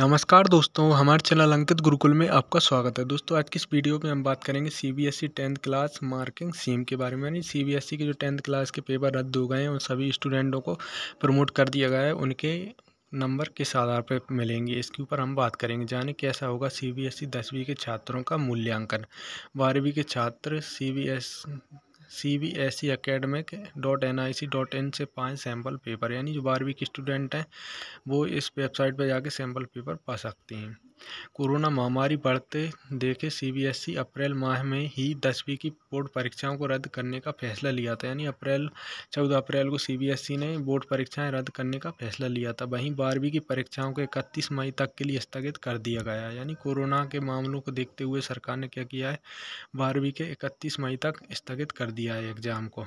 नमस्कार दोस्तों हमारे चैनल अंकित गुरुकुल में आपका स्वागत है दोस्तों आज की इस वीडियो में हम बात करेंगे C B S E tenth class marking scheme के बारे में यानी सी बी एस ई के जो टेंथ क्लास के पेपर रद्द हो गए हैं उन सभी स्टूडेंटों को प्रमोट कर दिया गया है उनके नंबर किस आधार पर मिलेंगे इसके ऊपर हम बात करेंगे जाने कैसा होगा सी बी एस ई दसवीं के छात्रों का मूल्यांकन बारहवीं के छात्र C B S C B S C academic dot N I C dot in से पाँच सैम्पल पेपर यानी जो बारहवीं के स्टूडेंट हैं वो इस वेबसाइट पर जाके सैम्पल पेपर पा सकती हैं कोरोना महामारी बढ़ते देखे सी बी एस ई अप्रैल माह में ही दसवीं की बोर्ड परीक्षाओं को रद्द करने का फैसला लिया था यानी अप्रैल चौदह अप्रैल को सी बी एस ई ने बोर्ड परीक्षाएं रद्द करने का फैसला लिया था वहीं बारहवीं की परीक्षाओं को इकतीस मई तक के लिए स्थगित कर दिया गया यानी कोरोना के मामलों को देखते हुए सरकार ने क्या किया है बारहवीं के इकतीस मई तक स्थगित कर दिया है एग्ज़ाम को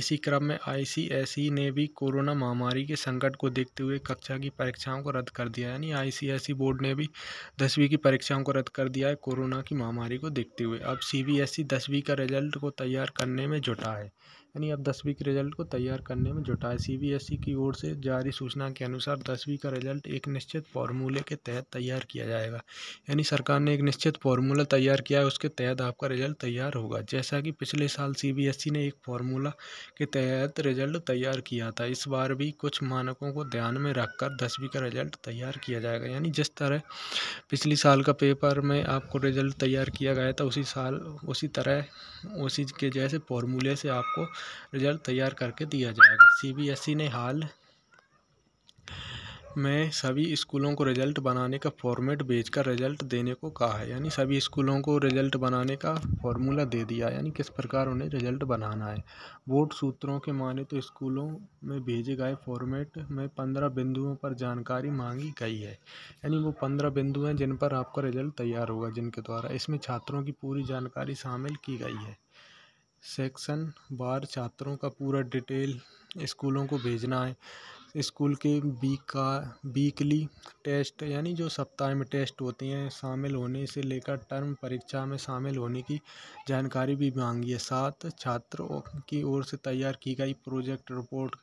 इसी क्रम में आईसीएसई ने भी कोरोना महामारी के संकट को देखते हुए कक्षा की परीक्षाओं को रद्द कर दिया यानी आईसीएसई बोर्ड ने भी दसवीं की परीक्षाओं को रद्द कर दिया है कोरोना की महामारी को देखते हुए अब सीबीएसई दसवीं का रिजल्ट को तैयार करने में जुटा है यानी अब दसवीं के रिजल्ट को तैयार करने में जुटा है सीबीएसई की ओर से जारी सूचना के अनुसार दसवीं का रिजल्ट एक निश्चित फॉर्मूले के तहत तैयार किया जाएगा यानी सरकार ने एक निश्चित फार्मूला तैयार किया है उसके तहत आपका रिजल्ट तैयार होगा जैसा कि पिछले साल सीबीएसई ने एक फार्मूला के तहत रिजल्ट तैयार किया था इस बार भी कुछ मानकों को ध्यान में रखकर दसवीं का रिजल्ट तैयार किया जाएगा यानी जिस तरह पिछली साल का पेपर में आपको रिजल्ट तैयार किया गया था उसी साल उसी तरह उसी के जैसे फार्मूले से आपको रिज़ल्ट तैयार करके दिया जाएगा सीबीएसई e ने हाल में सभी स्कूलों को रिज़ल्ट बनाने का फॉर्मेट कर रिज़ल्ट देने को कहा है यानी सभी स्कूलों को रिज़ल्ट बनाने का फॉर्मूला दे दिया यानी किस प्रकार उन्हें रिज़ल्ट बनाना है बोर्ड सूत्रों के माने तो स्कूलों में भेजे गए फॉर्मेट में पंद्रह बिंदुओं पर जानकारी मांगी गई है यानी वो पंद्रह बिंदु हैं जिन पर आपका रिज़ल्ट तैयार होगा जिनके द्वारा इसमें छात्रों की पूरी जानकारी शामिल की गई है सेक्शन बार छात्रों का पूरा डिटेल स्कूलों को भेजना है स्कूल के बीका वीकली टेस्ट यानी जो सप्ताह में टेस्ट होते हैं शामिल होने से लेकर टर्म परीक्षा में शामिल होने की जानकारी भी मांगी है साथ छात्रों की ओर से तैयार की गई प्रोजेक्ट रिपोर्ट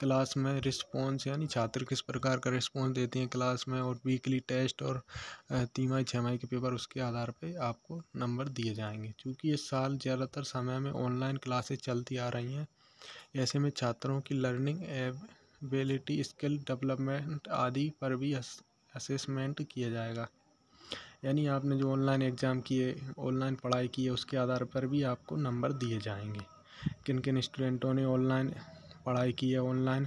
क्लास में रिस्पॉन्स यानी छात्र किस प्रकार का रिस्पॉन्स देते हैं क्लास में और वीकली टेस्ट और तीमाई छमाई के पेपर उसके आधार पर आपको नंबर दिए जाएंगे चूँकि इस साल ज़्यादातर समय में ऑनलाइन क्लासेज चलती आ रही हैं ऐसे में छात्रों की लर्निंग एव वेलिटी स्किल डेवलपमेंट आदि पर भी असेसमेंट किया जाएगा यानी आपने जो ऑनलाइन एग्ज़ाम किए ऑनलाइन पढ़ाई की है उसके आधार पर भी आपको नंबर दिए जाएंगे किन किन स्टूडेंटों ने ऑनलाइन पढ़ाई की है ऑनलाइन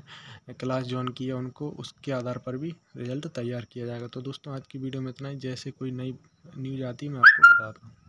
क्लास ज्वाइन की है उनको उसके आधार पर भी रिज़ल्ट तैयार किया जाएगा तो दोस्तों आज की वीडियो में इतना ही जैसे कोई नई न्यूज़ आती है मैं आपको बताता हूँ